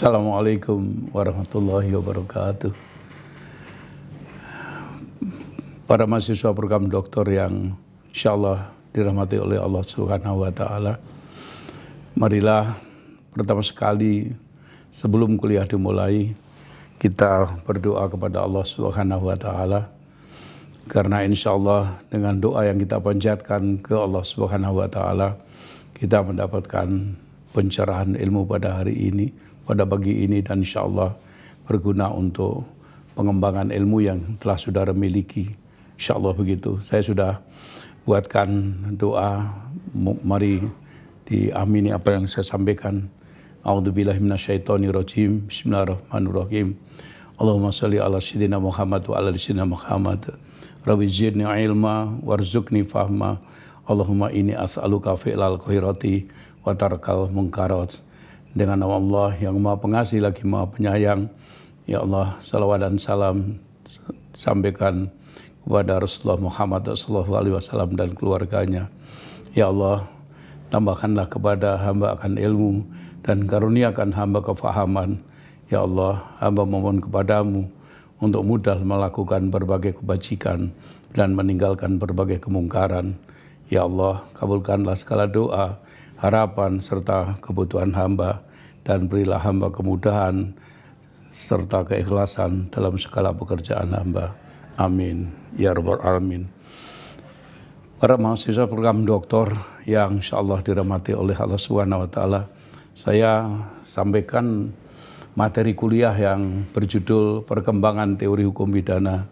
Assalamualaikum warahmatullahi wabarakatuh. Para mahasiswa program doktor yang insyaallah dirahmati oleh Allah Subhanahu wa Ta'ala, marilah pertama sekali sebelum kuliah dimulai, kita berdoa kepada Allah Subhanahu wa Ta'ala. Karena insyaallah dengan doa yang kita panjatkan ke Allah Subhanahu wa Ta'ala, kita mendapatkan pencerahan ilmu pada hari ini pada pagi ini dan insya Allah berguna untuk pengembangan ilmu yang telah saudara miliki. Insya Allah begitu. Saya sudah buatkan doa. Mari diamini apa yang saya sampaikan. A'udzubillahiminasyaitonirrojim. Bismillahirrahmanirrahim. Allahumma salli ala Sayyidina Muhammad wa ala Sayyidina Muhammad. Rabbi zirni ilma warzukni fahma. Allahumma ini as'aluka fi'lal khairati wa tarkal mungkarat dengan nama Allah yang maha pengasih lagi maha penyayang. Ya Allah, salawat dan salam sampaikan kepada Rasulullah Muhammad SAW dan keluarganya. Ya Allah, tambahkanlah kepada hamba akan ilmu dan karuniakan hamba kefahaman. Ya Allah, hamba memohon kepadamu untuk mudah melakukan berbagai kebajikan dan meninggalkan berbagai kemungkaran. Ya Allah, kabulkanlah segala doa harapan serta kebutuhan hamba dan berilah hamba kemudahan serta keikhlasan dalam segala pekerjaan hamba. Amin. Ya Rabbal Alamin. Para mahasiswa program doktor yang insya Allah dirahmati oleh Allah Subhanahu wa Ta'ala, saya sampaikan materi kuliah yang berjudul Perkembangan Teori Hukum Pidana.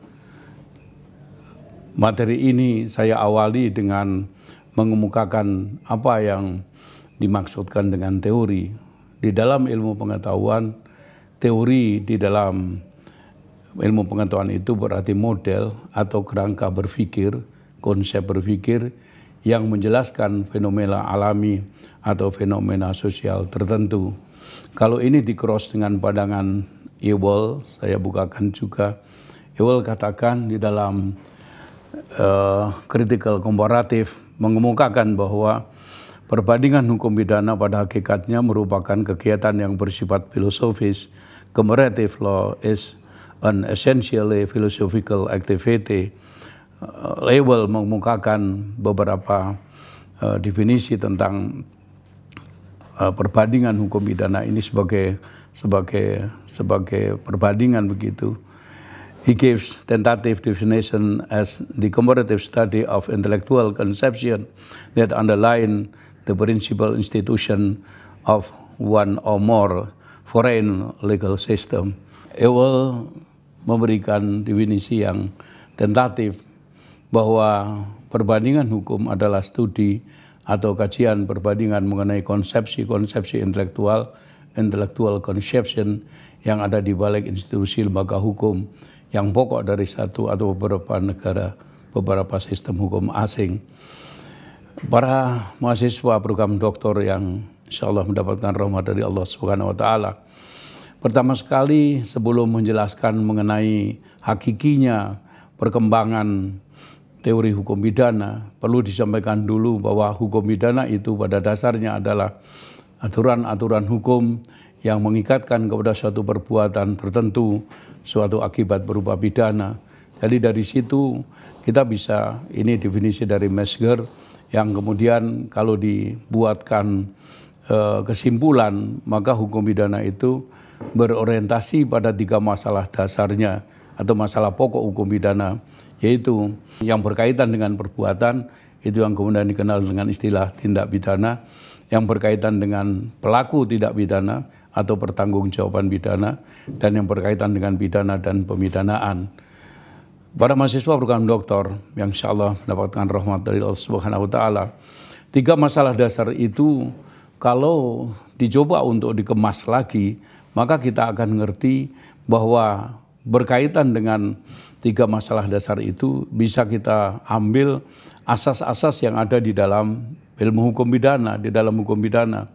Materi ini saya awali dengan mengemukakan apa yang dimaksudkan dengan teori. Di dalam ilmu pengetahuan, teori di dalam ilmu pengetahuan itu berarti model atau kerangka berpikir, konsep berpikir yang menjelaskan fenomena alami atau fenomena sosial tertentu. Kalau ini dikros dengan pandangan Ewell, saya bukakan juga. Ewell katakan di dalam uh, critical comparative mengemukakan bahwa Perbandingan hukum pidana pada hakikatnya merupakan kegiatan yang bersifat filosofis. Comparative law is an essentially philosophical activity. Eh, label mengemukakan beberapa uh, definisi tentang uh, perbandingan hukum pidana ini sebagai sebagai sebagai perbandingan begitu. He gives tentative definition as the comparative study of intellectual conception that underline the principal institution of one or more foreign legal system. It will memberikan definisi yang tentatif bahwa perbandingan hukum adalah studi atau kajian perbandingan mengenai konsepsi-konsepsi intelektual, intellectual conception yang ada di balik institusi lembaga hukum yang pokok dari satu atau beberapa negara, beberapa sistem hukum asing para mahasiswa program doktor yang insya Allah mendapatkan rahmat dari Allah Subhanahu wa taala. Pertama sekali sebelum menjelaskan mengenai hakikinya perkembangan teori hukum pidana, perlu disampaikan dulu bahwa hukum pidana itu pada dasarnya adalah aturan-aturan hukum yang mengikatkan kepada suatu perbuatan tertentu, suatu akibat berupa pidana. Jadi dari situ kita bisa, ini definisi dari Mesger, yang kemudian kalau dibuatkan e, kesimpulan maka hukum pidana itu berorientasi pada tiga masalah dasarnya atau masalah pokok hukum pidana yaitu yang berkaitan dengan perbuatan itu yang kemudian dikenal dengan istilah tindak pidana yang berkaitan dengan pelaku tindak pidana atau pertanggungjawaban pidana dan yang berkaitan dengan pidana dan pemidanaan. Para mahasiswa program doktor yang insya Allah mendapatkan rahmat dari Allah Subhanahu Wa Taala. Tiga masalah dasar itu kalau dicoba untuk dikemas lagi, maka kita akan ngerti bahwa berkaitan dengan tiga masalah dasar itu bisa kita ambil asas-asas yang ada di dalam ilmu hukum pidana, di dalam hukum pidana,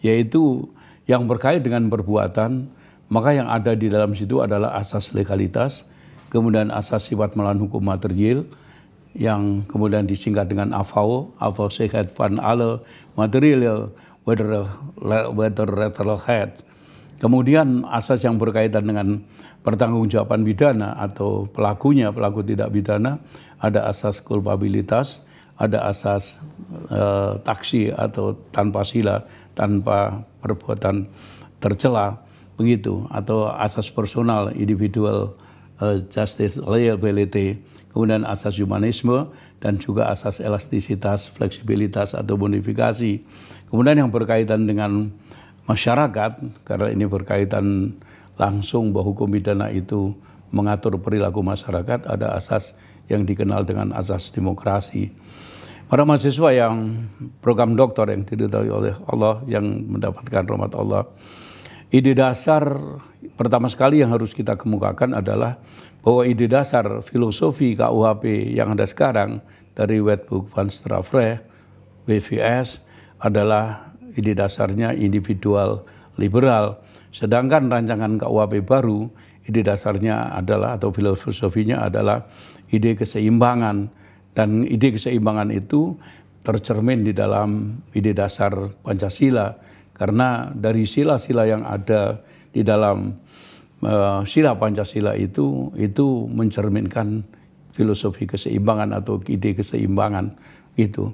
yaitu yang berkait dengan perbuatan, maka yang ada di dalam situ adalah asas legalitas, kemudian asas sifat melawan hukum material yang kemudian disingkat dengan AFAO, AFAO sehat van alle material weather whether head. Kemudian asas yang berkaitan dengan pertanggungjawaban pidana atau pelakunya pelaku tidak pidana ada asas kulpabilitas, ada asas e, taksi atau tanpa sila, tanpa perbuatan tercela begitu atau asas personal individual uh, justice reliability, kemudian asas humanisme dan juga asas elastisitas, fleksibilitas atau bonifikasi. Kemudian yang berkaitan dengan masyarakat karena ini berkaitan langsung bahwa hukum pidana itu mengatur perilaku masyarakat ada asas yang dikenal dengan asas demokrasi. Para mahasiswa yang program doktor yang tidak tahu oleh Allah yang mendapatkan rahmat Allah, ide dasar pertama sekali yang harus kita kemukakan adalah bahwa ide dasar filosofi KUHP yang ada sekarang dari Wetbook van Strafre, WVS, adalah ide dasarnya individual liberal. Sedangkan rancangan KUHP baru, ide dasarnya adalah atau filosofinya adalah ide keseimbangan. Dan ide keseimbangan itu tercermin di dalam ide dasar Pancasila. Karena dari sila-sila yang ada di dalam Eh, sila Pancasila itu itu mencerminkan filosofi keseimbangan atau ide keseimbangan itu.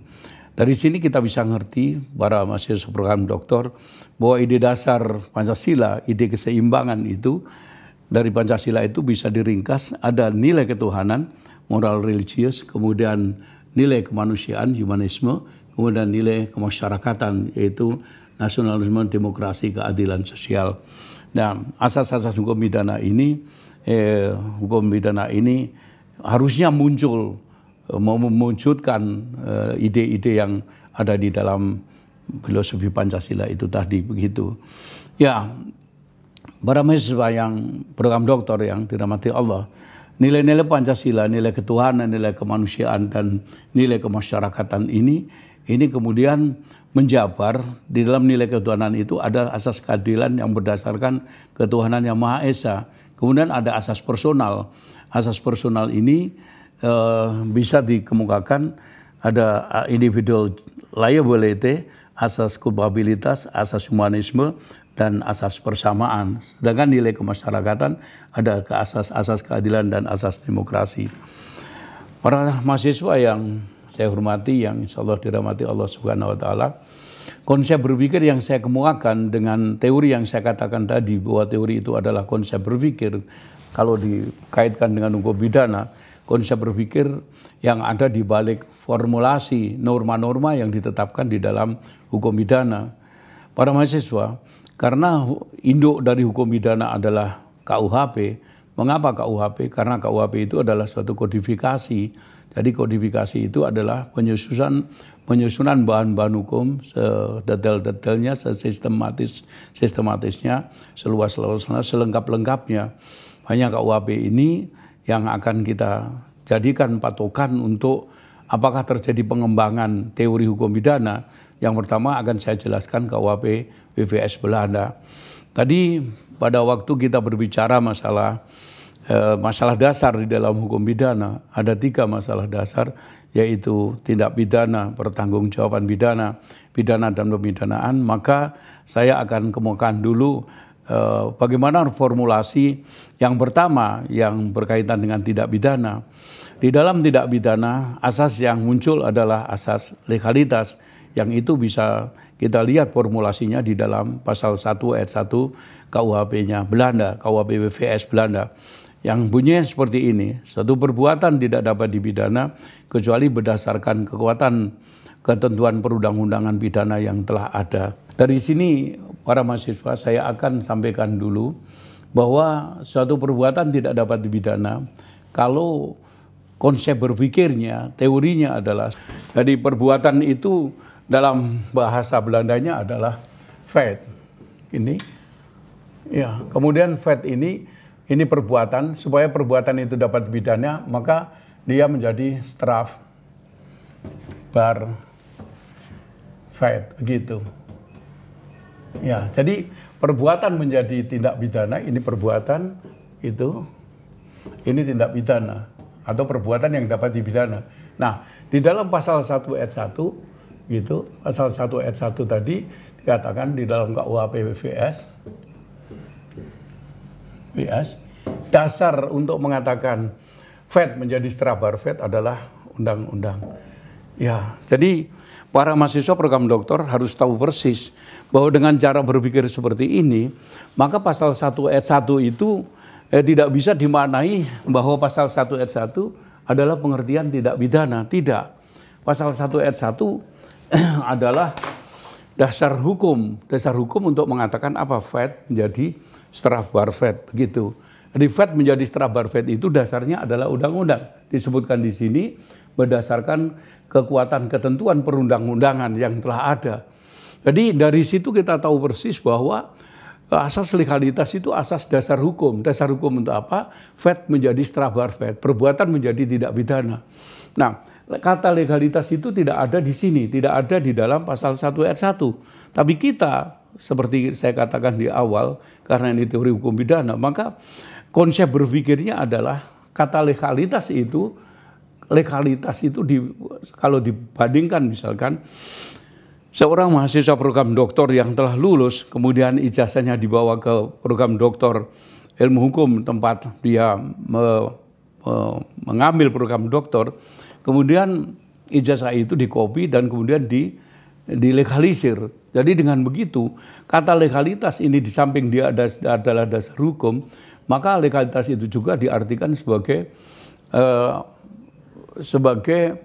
Dari sini kita bisa ngerti para mahasiswa program doktor bahwa ide dasar Pancasila, ide keseimbangan itu dari Pancasila itu bisa diringkas ada nilai ketuhanan, moral religius, kemudian nilai kemanusiaan, humanisme, kemudian nilai kemasyarakatan yaitu nasionalisme, demokrasi, keadilan sosial. Nah, asas-asas hukum pidana ini, eh, hukum pidana ini harusnya muncul eh, mewujudkan eh, ide-ide yang ada di dalam filosofi Pancasila itu tadi begitu. Ya, para mahasiswa yang program doktor yang dirahmati Allah, nilai-nilai Pancasila, nilai ketuhanan, nilai kemanusiaan dan nilai kemasyarakatan ini ini kemudian menjabar di dalam nilai ketuhanan itu ada asas keadilan yang berdasarkan ketuhanan yang Maha Esa. Kemudian ada asas personal. Asas personal ini uh, bisa dikemukakan ada eh, individual liability, asas kulpabilitas, asas humanisme, dan asas persamaan. Sedangkan nilai kemasyarakatan ada ke asas-asas keadilan dan asas demokrasi. Para mahasiswa yang saya hormati yang insya Allah dirahmati Allah Subhanahu wa taala. Konsep berpikir yang saya kemukakan dengan teori yang saya katakan tadi bahwa teori itu adalah konsep berpikir kalau dikaitkan dengan hukum pidana, konsep berpikir yang ada di balik formulasi norma-norma yang ditetapkan di dalam hukum pidana. Para mahasiswa, karena induk dari hukum pidana adalah KUHP, mengapa KUHP? Karena KUHP itu adalah suatu kodifikasi jadi kodifikasi itu adalah penyusunan penyusunan bahan-bahan hukum sedetail-detailnya, sistematis sistematisnya, seluas-luasnya, selengkap-lengkapnya. Hanya KUHP ini yang akan kita jadikan patokan untuk apakah terjadi pengembangan teori hukum pidana. Yang pertama akan saya jelaskan KUHP WVS Belanda. Tadi pada waktu kita berbicara masalah Eh, masalah dasar di dalam hukum pidana. Ada tiga masalah dasar, yaitu tindak pidana, pertanggungjawaban pidana, pidana dan pemidanaan. Maka saya akan kemukakan dulu eh, bagaimana formulasi yang pertama yang berkaitan dengan tindak pidana. Di dalam tindak pidana, asas yang muncul adalah asas legalitas, yang itu bisa kita lihat formulasinya di dalam pasal 1 ayat 1 KUHP-nya Belanda, KUHP WVS Belanda yang bunyinya seperti ini. Satu perbuatan tidak dapat dipidana kecuali berdasarkan kekuatan ketentuan perundang-undangan pidana yang telah ada. Dari sini para mahasiswa saya akan sampaikan dulu bahwa suatu perbuatan tidak dapat dipidana kalau konsep berpikirnya, teorinya adalah jadi perbuatan itu dalam bahasa Belandanya adalah feit. Ini ya, kemudian feit ini ini perbuatan supaya perbuatan itu dapat bidannya maka dia menjadi straf bar fight begitu ya jadi perbuatan menjadi tindak pidana ini perbuatan itu ini tindak pidana atau perbuatan yang dapat dipidana nah di dalam pasal 1 ayat 1 gitu pasal 1 ayat 1 tadi dikatakan di dalam KUHP BS dasar untuk mengatakan Fed menjadi strabar Fed adalah undang-undang. Ya, jadi para mahasiswa program doktor harus tahu persis bahwa dengan cara berpikir seperti ini, maka pasal 1 ayat 1 itu eh, tidak bisa dimaknai bahwa pasal 1 ayat 1 adalah pengertian tidak pidana, tidak. Pasal 1 ayat 1 adalah dasar hukum, dasar hukum untuk mengatakan apa Fed menjadi Strafbarfet begitu. fed menjadi Strafbarfet itu dasarnya adalah undang-undang. Disebutkan di sini berdasarkan kekuatan ketentuan perundang-undangan yang telah ada. Jadi dari situ kita tahu persis bahwa eh, asas legalitas itu asas dasar hukum. Dasar hukum untuk apa? Fed menjadi strabar fed, perbuatan menjadi tidak pidana. Nah, kata legalitas itu tidak ada di sini, tidak ada di dalam pasal 1 ayat 1. Tapi kita seperti saya katakan di awal, karena ini teori hukum pidana, maka konsep berpikirnya adalah kata legalitas itu, legalitas itu di, kalau dibandingkan misalkan seorang mahasiswa program doktor yang telah lulus, kemudian ijazahnya dibawa ke program doktor ilmu hukum tempat dia me, me, mengambil program doktor, kemudian ijazah itu dikopi dan kemudian di dilegalisir. Jadi dengan begitu kata legalitas ini di samping dia ada, adalah dasar hukum, maka legalitas itu juga diartikan sebagai eh, sebagai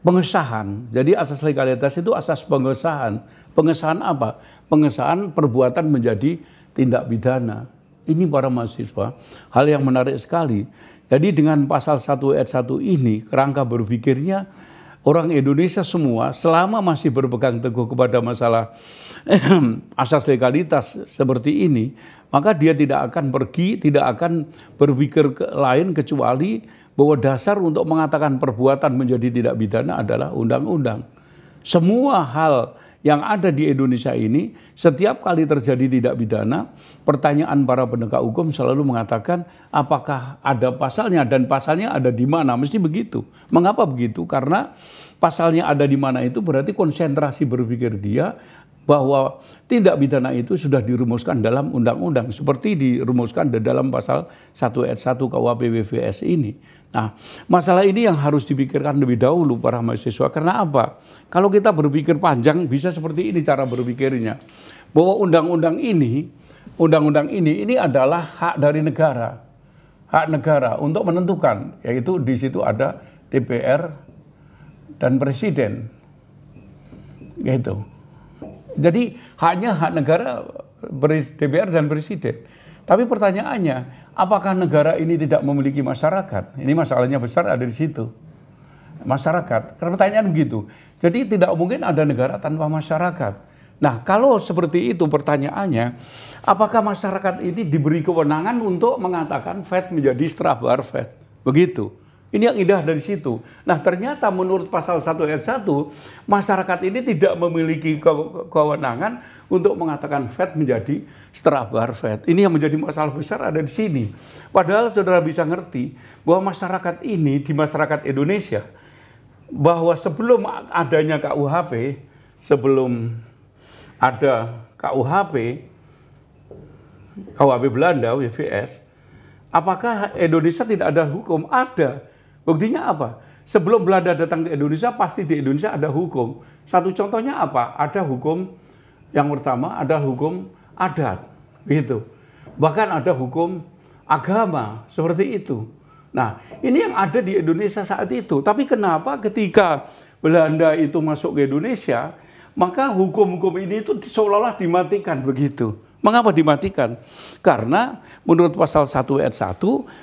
pengesahan. Jadi asas legalitas itu asas pengesahan. Pengesahan apa? Pengesahan perbuatan menjadi tindak pidana. Ini para mahasiswa, hal yang menarik sekali. Jadi dengan pasal 1 ayat 1 ini, kerangka berpikirnya orang Indonesia semua selama masih berpegang teguh kepada masalah asas legalitas seperti ini, maka dia tidak akan pergi, tidak akan berpikir ke lain kecuali bahwa dasar untuk mengatakan perbuatan menjadi tidak pidana adalah undang-undang. Semua hal yang ada di Indonesia ini, setiap kali terjadi tidak pidana, pertanyaan para penegak hukum selalu mengatakan apakah ada pasalnya dan pasalnya ada di mana? Mesti begitu. Mengapa begitu? Karena pasalnya ada di mana itu berarti konsentrasi berpikir dia bahwa tindak pidana itu sudah dirumuskan dalam undang-undang seperti dirumuskan di dalam pasal 1 ayat 1 KUHP BVS ini. Nah, masalah ini yang harus dipikirkan lebih dahulu para mahasiswa. Karena apa? Kalau kita berpikir panjang bisa seperti ini cara berpikirnya. Bahwa undang-undang ini, undang-undang ini ini adalah hak dari negara. Hak negara untuk menentukan, yaitu di situ ada DPR dan presiden. Gitu jadi haknya hak negara DPR dan presiden. Tapi pertanyaannya, apakah negara ini tidak memiliki masyarakat? Ini masalahnya besar ada di situ. Masyarakat. Karena pertanyaan begitu. Jadi tidak mungkin ada negara tanpa masyarakat. Nah, kalau seperti itu pertanyaannya, apakah masyarakat ini diberi kewenangan untuk mengatakan Fed menjadi strabar Fed? Begitu. Ini yang indah dari situ. Nah, ternyata menurut pasal 1 ayat 1, masyarakat ini tidak memiliki kewenangan untuk mengatakan Fed menjadi strabar Fed. Ini yang menjadi masalah besar ada di sini. Padahal saudara bisa ngerti bahwa masyarakat ini di masyarakat Indonesia bahwa sebelum adanya KUHP, sebelum ada KUHP, KUHP Belanda, WVS, apakah Indonesia tidak ada hukum? Ada Buktinya apa? Sebelum Belanda datang ke Indonesia, pasti di Indonesia ada hukum. Satu contohnya apa? Ada hukum yang pertama ada hukum adat, gitu. Bahkan ada hukum agama seperti itu. Nah, ini yang ada di Indonesia saat itu. Tapi kenapa ketika Belanda itu masuk ke Indonesia, maka hukum-hukum ini itu seolah-olah dimatikan begitu. Mengapa dimatikan? Karena menurut pasal 1 ayat 1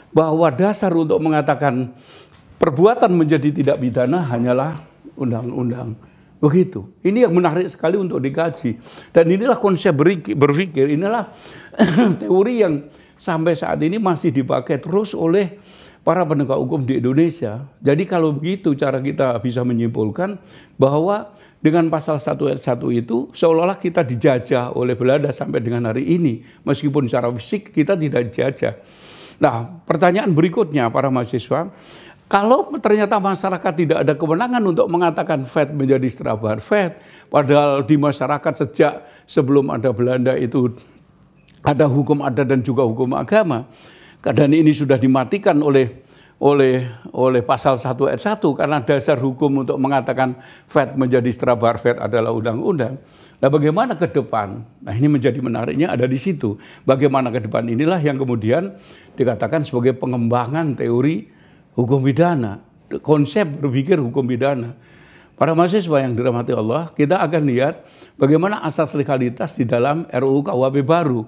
bahwa dasar untuk mengatakan perbuatan menjadi tidak pidana hanyalah undang-undang. Begitu. Ini yang menarik sekali untuk dikaji. Dan inilah konsep berpikir, inilah teori yang sampai saat ini masih dipakai terus oleh para penegak hukum di Indonesia. Jadi kalau begitu cara kita bisa menyimpulkan bahwa dengan pasal 1 ayat 1 itu seolah-olah kita dijajah oleh Belanda sampai dengan hari ini. Meskipun secara fisik kita tidak dijajah. Nah pertanyaan berikutnya para mahasiswa, kalau ternyata masyarakat tidak ada kewenangan untuk mengatakan Fed menjadi Strabar Fed, padahal di masyarakat sejak sebelum ada Belanda itu ada hukum adat dan juga hukum agama. keadaan ini sudah dimatikan oleh oleh oleh pasal 1 ayat 1 karena dasar hukum untuk mengatakan Fed menjadi Strabar Fed adalah undang-undang. Nah, bagaimana ke depan? Nah, ini menjadi menariknya ada di situ. Bagaimana ke depan inilah yang kemudian dikatakan sebagai pengembangan teori hukum pidana, konsep berpikir hukum pidana. Para mahasiswa yang dirahmati Allah, kita akan lihat bagaimana asas legalitas di dalam RUU KUHP baru.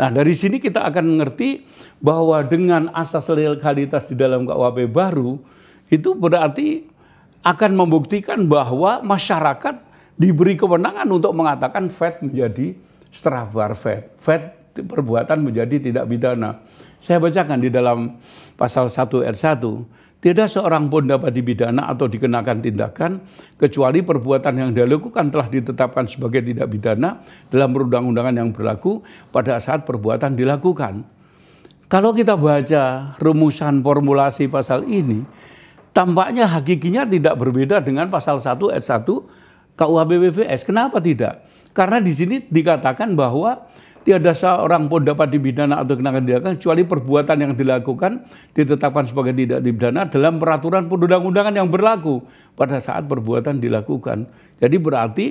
Nah, dari sini kita akan mengerti bahwa dengan asas legalitas di dalam KUHP baru, itu berarti akan membuktikan bahwa masyarakat diberi kewenangan untuk mengatakan FED menjadi strafbar FED. FED perbuatan menjadi tidak pidana. Saya bacakan di dalam pasal 1 r 1, tidak seorang pun dapat dibidana atau dikenakan tindakan kecuali perbuatan yang dilakukan telah ditetapkan sebagai tidak bidana dalam perundang-undangan yang berlaku pada saat perbuatan dilakukan. Kalau kita baca rumusan formulasi pasal ini, tampaknya hakikinya tidak berbeda dengan pasal 1 ayat 1 KUHP BPS. Kenapa tidak? Karena di sini dikatakan bahwa tiada seorang pun dapat dibidana atau dikenakan tindakan kecuali perbuatan yang dilakukan ditetapkan sebagai tidak dibidana dalam peraturan perundang-undangan yang berlaku pada saat perbuatan dilakukan. Jadi berarti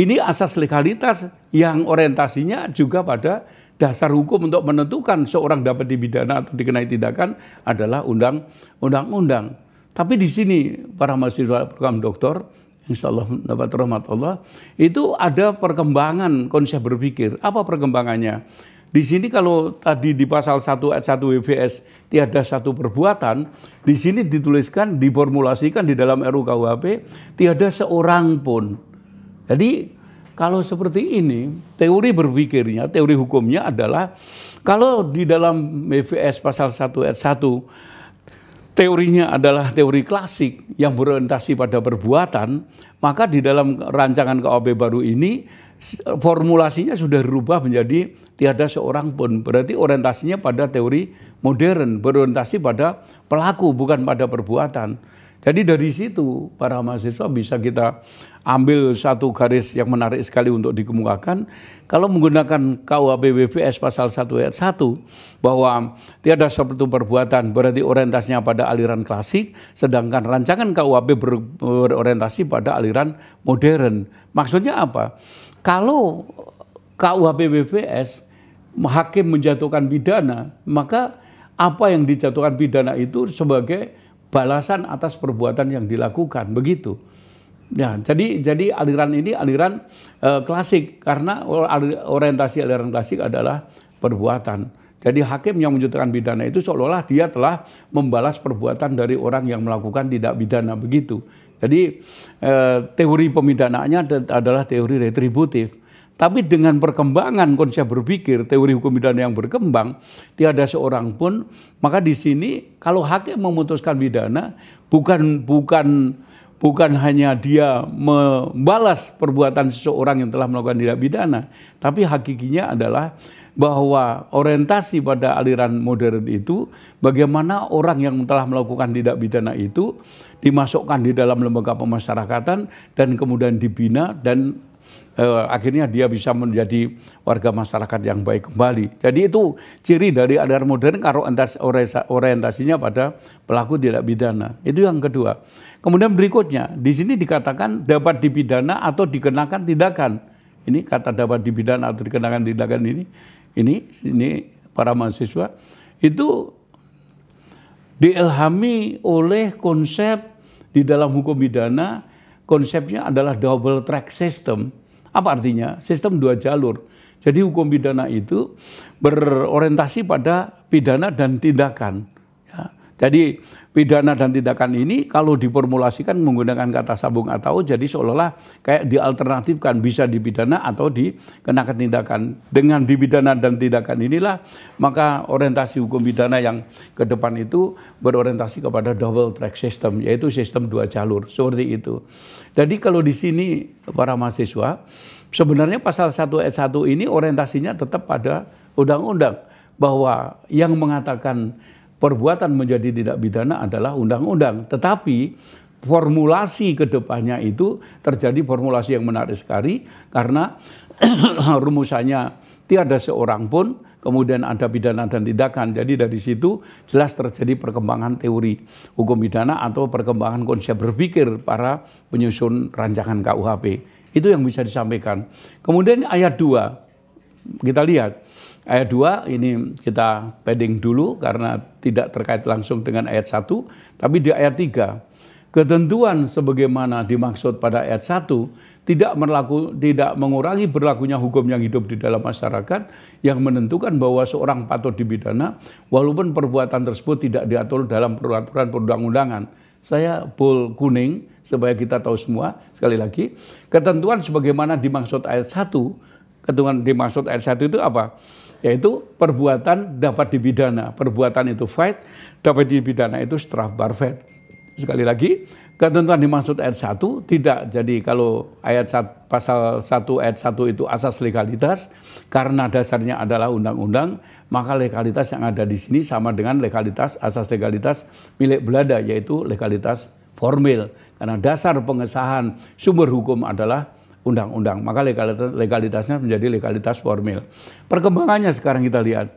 ini asas legalitas yang orientasinya juga pada dasar hukum untuk menentukan seorang dapat dibidana atau dikenai tindakan adalah undang-undang. Tapi di sini para mahasiswa program doktor insya Allah mendapat rahmat Allah, itu ada perkembangan konsep berpikir. Apa perkembangannya? Di sini kalau tadi di pasal 1 ayat 1 WVS tiada satu perbuatan, di sini dituliskan, diformulasikan di dalam RUKUHP tiada seorang pun. Jadi kalau seperti ini, teori berpikirnya, teori hukumnya adalah kalau di dalam WVS pasal 1 ayat 1 teorinya adalah teori klasik yang berorientasi pada perbuatan, maka di dalam rancangan KOB baru ini formulasinya sudah berubah menjadi tiada seorang pun. Berarti orientasinya pada teori modern, berorientasi pada pelaku bukan pada perbuatan. Jadi dari situ para mahasiswa bisa kita ambil satu garis yang menarik sekali untuk dikemukakan. Kalau menggunakan KUHP WPS pasal 1 ayat 1 bahwa tiada suatu perbuatan berarti orientasinya pada aliran klasik sedangkan rancangan KUHP berorientasi pada aliran modern. Maksudnya apa? Kalau KUHP WPS hakim menjatuhkan pidana, maka apa yang dijatuhkan pidana itu sebagai balasan atas perbuatan yang dilakukan begitu. Ya, jadi jadi aliran ini aliran e, klasik karena orientasi aliran klasik adalah perbuatan. Jadi hakim yang menjatuhkan pidana itu seolah-olah dia telah membalas perbuatan dari orang yang melakukan tidak pidana begitu. Jadi e, teori pemidanaannya adalah teori retributif. Tapi dengan perkembangan konsep berpikir, teori hukum pidana yang berkembang, tiada seorang pun, maka di sini kalau hakim memutuskan pidana bukan bukan bukan hanya dia membalas perbuatan seseorang yang telah melakukan tidak pidana, tapi hakikinya adalah bahwa orientasi pada aliran modern itu bagaimana orang yang telah melakukan tidak pidana itu dimasukkan di dalam lembaga pemasyarakatan dan kemudian dibina dan eh, akhirnya dia bisa menjadi warga masyarakat yang baik kembali. Jadi itu ciri dari adar modern kalau orientasinya pada pelaku tidak pidana. Itu yang kedua. Kemudian berikutnya, di sini dikatakan dapat dipidana atau dikenakan tindakan. Ini kata dapat dipidana atau dikenakan tindakan ini, ini, ini para mahasiswa itu diilhami oleh konsep di dalam hukum pidana konsepnya adalah double track system apa artinya? Sistem dua jalur. Jadi hukum pidana itu berorientasi pada pidana dan tindakan. Jadi pidana dan tindakan ini kalau diformulasikan menggunakan kata sabung atau jadi seolah-olah kayak dialternatifkan bisa dipidana atau dikenakan tindakan. Dengan dipidana dan tindakan inilah maka orientasi hukum pidana yang ke depan itu berorientasi kepada double track system yaitu sistem dua jalur seperti itu. Jadi kalau di sini para mahasiswa sebenarnya pasal 1 ayat 1 ini orientasinya tetap pada undang-undang bahwa yang mengatakan perbuatan menjadi tidak pidana adalah undang-undang. Tetapi formulasi kedepannya itu terjadi formulasi yang menarik sekali karena rumusannya tiada seorang pun kemudian ada pidana dan tindakan. Jadi dari situ jelas terjadi perkembangan teori hukum pidana atau perkembangan konsep berpikir para penyusun rancangan KUHP. Itu yang bisa disampaikan. Kemudian ayat 2 kita lihat Ayat 2 ini kita padding dulu karena tidak terkait langsung dengan ayat 1, tapi di ayat 3 ketentuan sebagaimana dimaksud pada ayat 1 tidak berlaku tidak mengurangi berlakunya hukum yang hidup di dalam masyarakat yang menentukan bahwa seorang patut dipidana walaupun perbuatan tersebut tidak diatur dalam peraturan perundang-undangan. Saya bol kuning supaya kita tahu semua sekali lagi ketentuan sebagaimana dimaksud ayat 1 ketentuan dimaksud ayat 1 itu apa? yaitu perbuatan dapat dipidana. Perbuatan itu fight, dapat dipidana itu strafbar fight. Sekali lagi, ketentuan dimaksud ayat 1 tidak jadi kalau ayat pasal 1 ayat 1 itu asas legalitas karena dasarnya adalah undang-undang, maka legalitas yang ada di sini sama dengan legalitas asas legalitas milik Belanda yaitu legalitas formil karena dasar pengesahan sumber hukum adalah undang-undang. Maka legalitasnya menjadi legalitas formil. Perkembangannya sekarang kita lihat.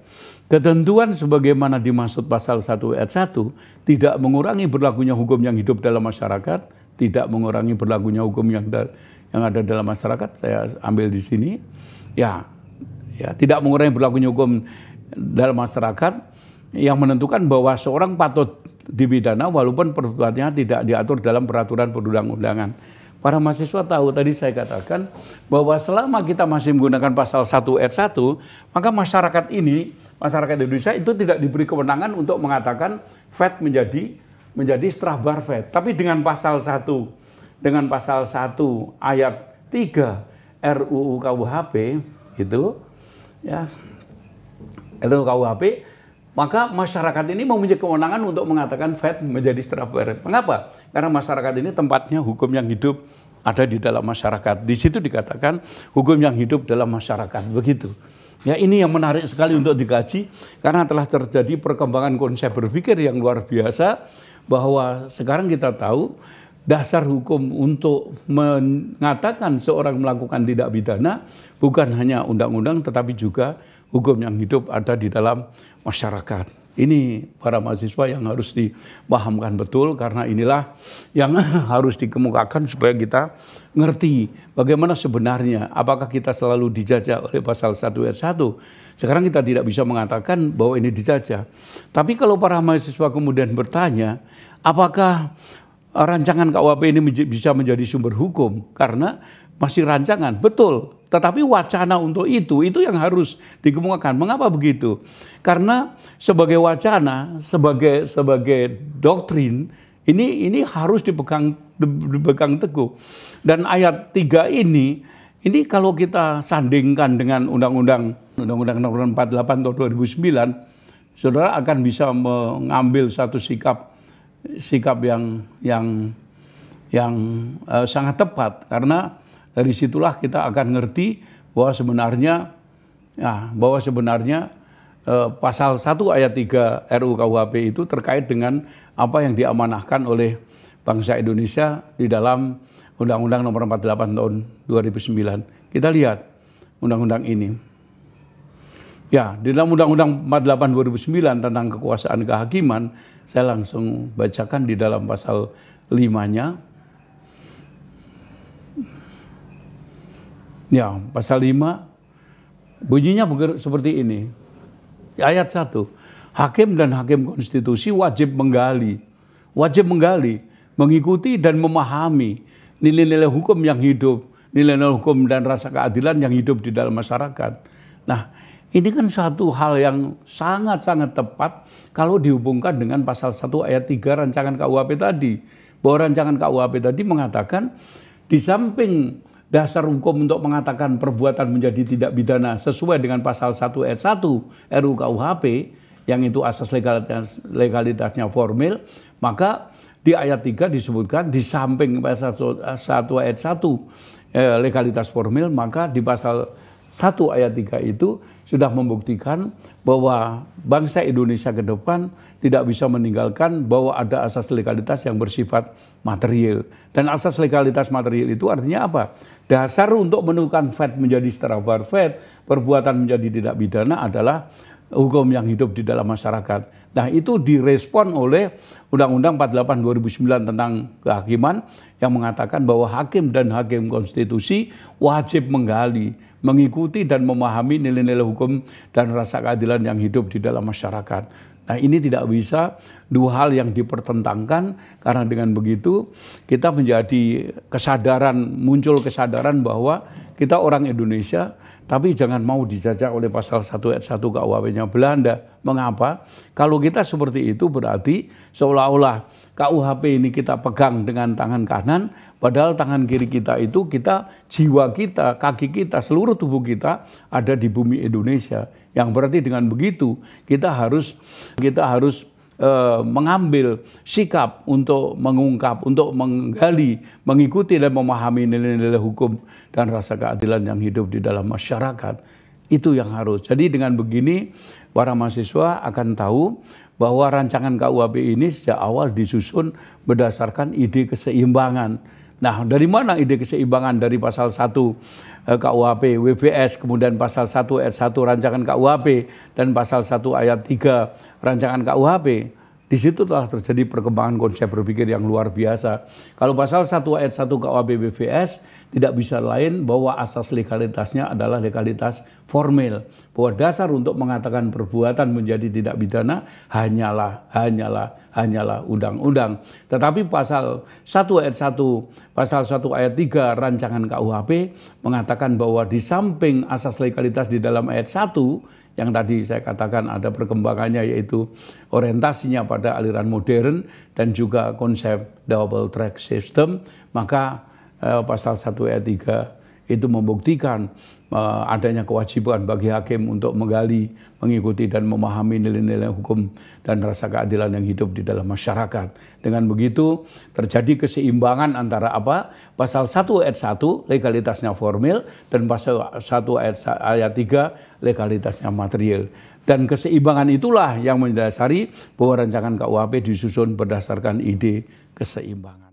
Ketentuan sebagaimana dimaksud pasal 1 ayat 1 tidak mengurangi berlakunya hukum yang hidup dalam masyarakat, tidak mengurangi berlakunya hukum yang da, yang ada dalam masyarakat. Saya ambil di sini. Ya, ya tidak mengurangi berlakunya hukum dalam masyarakat yang menentukan bahwa seorang patut dipidana walaupun perbuatannya tidak diatur dalam peraturan perundang-undangan. Para mahasiswa tahu tadi saya katakan bahwa selama kita masih menggunakan pasal 1 ayat 1, maka masyarakat ini, masyarakat Indonesia itu tidak diberi kewenangan untuk mengatakan Fed menjadi menjadi strahbar Fed. Tapi dengan pasal 1 dengan pasal 1 ayat 3 RUU KUHP itu ya RUU KUHP maka masyarakat ini mempunyai kewenangan untuk mengatakan Fed menjadi strawberry. Mengapa? Karena masyarakat ini tempatnya hukum yang hidup ada di dalam masyarakat. Di situ dikatakan hukum yang hidup dalam masyarakat. Begitu. Ya ini yang menarik sekali untuk dikaji karena telah terjadi perkembangan konsep berpikir yang luar biasa bahwa sekarang kita tahu dasar hukum untuk mengatakan seorang melakukan tidak pidana bukan hanya undang-undang tetapi juga hukum yang hidup ada di dalam masyarakat. Ini para mahasiswa yang harus dipahamkan betul karena inilah yang harus dikemukakan supaya kita ngerti bagaimana sebenarnya apakah kita selalu dijajah oleh pasal 1 ayat 1. Sekarang kita tidak bisa mengatakan bahwa ini dijajah. Tapi kalau para mahasiswa kemudian bertanya, apakah rancangan KUHP ini menj bisa menjadi sumber hukum karena masih rancangan, betul. Tetapi wacana untuk itu, itu yang harus dikemukakan. Mengapa begitu? Karena sebagai wacana, sebagai sebagai doktrin, ini ini harus dipegang dipegang teguh. Dan ayat 3 ini ini kalau kita sandingkan dengan undang-undang undang-undang nomor 48 tahun 2009, saudara akan bisa mengambil satu sikap sikap yang yang yang uh, sangat tepat karena dari situlah kita akan ngerti bahwa sebenarnya ya bahwa sebenarnya uh, pasal 1 ayat 3 RUU KUHP itu terkait dengan apa yang diamanahkan oleh bangsa Indonesia di dalam Undang-Undang Nomor 48 Tahun 2009. Kita lihat undang-undang ini. Ya, di dalam Undang-Undang 48 2009 tentang kekuasaan kehakiman saya langsung bacakan di dalam pasal limanya. Ya, pasal lima bunyinya seperti ini. Ayat satu Hakim dan hakim konstitusi wajib menggali, wajib menggali, mengikuti dan memahami nilai-nilai hukum yang hidup, nilai-nilai hukum dan rasa keadilan yang hidup di dalam masyarakat. Nah, ini kan satu hal yang sangat-sangat tepat kalau dihubungkan dengan pasal 1 ayat 3 rancangan KUHP tadi. Bahwa rancangan KUHP tadi mengatakan di samping dasar hukum untuk mengatakan perbuatan menjadi tidak pidana sesuai dengan pasal 1 ayat 1 RUU KUHP yang itu asas legalitas, legalitasnya formil, maka di ayat 3 disebutkan di samping pasal 1 ayat 1 eh, legalitas formil, maka di pasal 1 ayat 3 itu sudah membuktikan bahwa bangsa Indonesia ke depan tidak bisa meninggalkan bahwa ada asas legalitas yang bersifat material. Dan asas legalitas material itu artinya apa? Dasar untuk menentukan FED menjadi secara FED, perbuatan menjadi tidak pidana adalah hukum yang hidup di dalam masyarakat. Nah itu direspon oleh Undang-Undang 48 2009 tentang kehakiman yang mengatakan bahwa hakim dan hakim konstitusi wajib menggali, mengikuti dan memahami nilai-nilai hukum dan rasa keadilan yang hidup di dalam masyarakat. Nah ini tidak bisa dua hal yang dipertentangkan karena dengan begitu kita menjadi kesadaran, muncul kesadaran bahwa kita orang Indonesia tapi jangan mau dijajah oleh pasal 1 ayat 1 KUHP-nya Belanda. Mengapa? Kalau kita seperti itu berarti seolah-olah KUHP ini kita pegang dengan tangan kanan, padahal tangan kiri kita itu kita jiwa kita, kaki kita, seluruh tubuh kita ada di bumi Indonesia. Yang berarti dengan begitu kita harus kita harus Eh, mengambil sikap untuk mengungkap, untuk menggali, mengikuti dan memahami nilai-nilai hukum dan rasa keadilan yang hidup di dalam masyarakat. Itu yang harus. Jadi dengan begini para mahasiswa akan tahu bahwa rancangan KUHP ini sejak awal disusun berdasarkan ide keseimbangan Nah, dari mana ide keseimbangan dari pasal 1 eh, KUHP WBS kemudian pasal 1 ayat 1 rancangan KUHP dan pasal 1 ayat 3 rancangan KUHP? Di situ telah terjadi perkembangan konsep berpikir yang luar biasa. Kalau pasal 1 ayat 1 KUHP WBS tidak bisa lain bahwa asas legalitasnya adalah legalitas formal bahwa dasar untuk mengatakan perbuatan menjadi tidak pidana hanyalah hanyalah hanyalah undang-undang tetapi pasal 1 ayat 1 pasal 1 ayat 3 rancangan KUHP mengatakan bahwa di samping asas legalitas di dalam ayat 1 yang tadi saya katakan ada perkembangannya yaitu orientasinya pada aliran modern dan juga konsep double track system maka Eh, pasal 1 ayat 3 itu membuktikan eh, adanya kewajiban bagi hakim untuk menggali, mengikuti dan memahami nilai-nilai hukum dan rasa keadilan yang hidup di dalam masyarakat. Dengan begitu terjadi keseimbangan antara apa? Pasal 1 ayat 1 legalitasnya formil dan pasal 1 ayat ayat 3 legalitasnya material. Dan keseimbangan itulah yang mendasari bahwa rancangan KUHP disusun berdasarkan ide keseimbangan.